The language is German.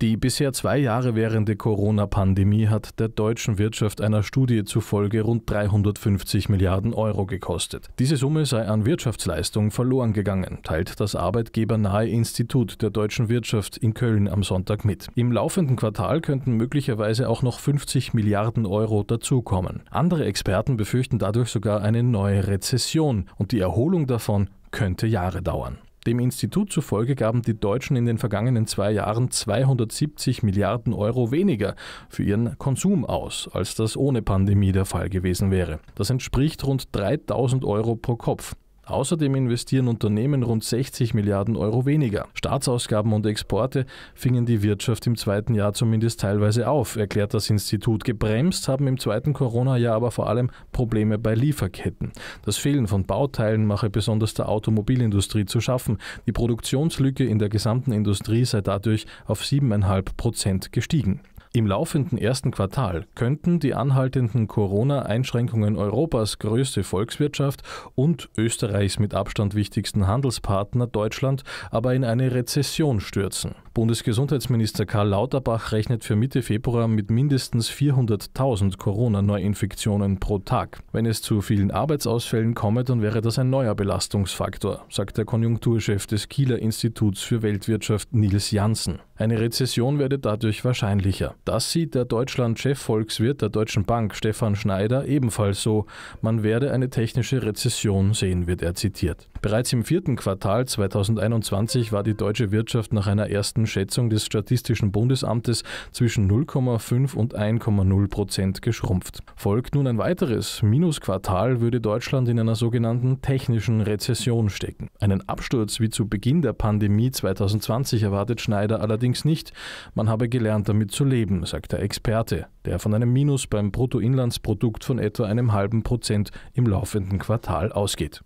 Die bisher zwei Jahre währende Corona-Pandemie hat der deutschen Wirtschaft einer Studie zufolge rund 350 Milliarden Euro gekostet. Diese Summe sei an Wirtschaftsleistung verloren gegangen, teilt das arbeitgebernahe Institut der deutschen Wirtschaft in Köln am Sonntag mit. Im laufenden Quartal könnten möglicherweise auch noch 50 Milliarden Euro dazukommen. Andere Experten befürchten dadurch sogar eine neue Rezession und die Erholung davon könnte Jahre dauern. Dem Institut zufolge gaben die Deutschen in den vergangenen zwei Jahren 270 Milliarden Euro weniger für ihren Konsum aus, als das ohne Pandemie der Fall gewesen wäre. Das entspricht rund 3000 Euro pro Kopf. Außerdem investieren Unternehmen rund 60 Milliarden Euro weniger. Staatsausgaben und Exporte fingen die Wirtschaft im zweiten Jahr zumindest teilweise auf, erklärt das Institut. Gebremst haben im zweiten Corona-Jahr aber vor allem Probleme bei Lieferketten. Das Fehlen von Bauteilen mache besonders der Automobilindustrie zu schaffen. Die Produktionslücke in der gesamten Industrie sei dadurch auf 7,5 Prozent gestiegen. Im laufenden ersten Quartal könnten die anhaltenden Corona-Einschränkungen Europas größte Volkswirtschaft und Österreichs mit Abstand wichtigsten Handelspartner Deutschland aber in eine Rezession stürzen. Bundesgesundheitsminister Karl Lauterbach rechnet für Mitte Februar mit mindestens 400.000 Corona-Neuinfektionen pro Tag. Wenn es zu vielen Arbeitsausfällen komme, dann wäre das ein neuer Belastungsfaktor, sagt der Konjunkturchef des Kieler Instituts für Weltwirtschaft Nils Janssen. Eine Rezession werde dadurch wahrscheinlicher. Das sieht der Deutschland-Chef-Volkswirt der Deutschen Bank Stefan Schneider ebenfalls so. Man werde eine technische Rezession sehen, wird er zitiert. Bereits im vierten Quartal 2021 war die deutsche Wirtschaft nach einer ersten Schätzung des Statistischen Bundesamtes zwischen 0,5 und 1,0 Prozent geschrumpft. Folgt nun ein weiteres Minusquartal, würde Deutschland in einer sogenannten technischen Rezession stecken. Einen Absturz wie zu Beginn der Pandemie 2020 erwartet Schneider allerdings nicht. Man habe gelernt, damit zu leben, sagt der Experte, der von einem Minus beim Bruttoinlandsprodukt von etwa einem halben Prozent im laufenden Quartal ausgeht.